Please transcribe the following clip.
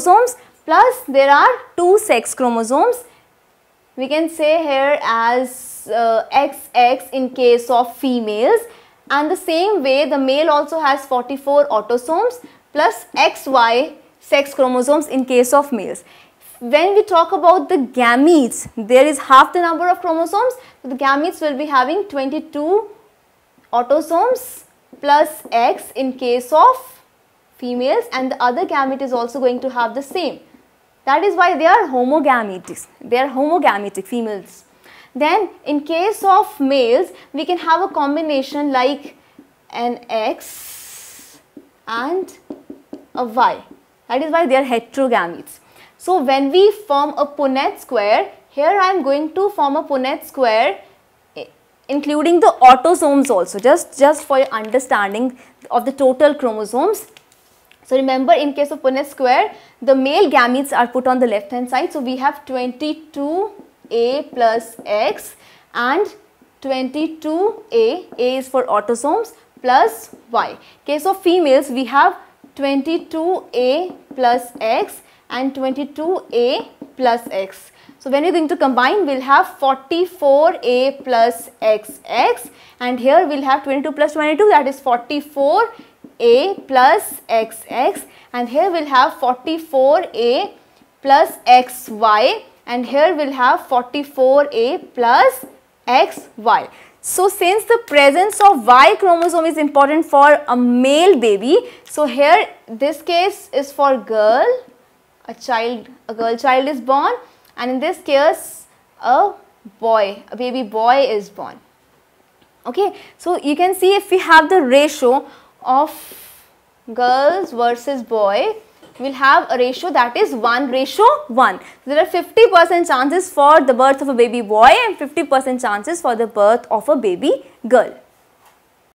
chromosomes plus there are two sex chromosomes. We can say here as uh, XX in case of females and the same way the male also has 44 autosomes plus XY sex chromosomes in case of males. When we talk about the gametes, there is half the number of chromosomes. So the gametes will be having 22 autosomes plus X in case of females and the other gamete is also going to have the same. That is why they are homogametes. They are homogametic females. Then in case of males, we can have a combination like an X and a Y. That is why they are heterogametes. So when we form a Punnett square, here I am going to form a Punnett square eh, including the autosomes also just just for your understanding of the total chromosomes so remember in case of Punnett square, the male gametes are put on the left hand side. So we have 22A plus X and 22A, A is for autosomes plus Y. Case of females, we have 22A plus X and 22A plus X. So when you're going to combine, we'll have 44A plus XX and here we'll have 22 plus 22 that is 44 a plus xx and here we'll have 44a plus xy and here we'll have 44a plus xy. So since the presence of Y chromosome is important for a male baby, so here this case is for girl, a child, a girl child is born and in this case a boy, a baby boy is born. Okay, so you can see if we have the ratio of girls versus boy will have a ratio that is 1 ratio 1. There are 50 percent chances for the birth of a baby boy and 50 percent chances for the birth of a baby girl.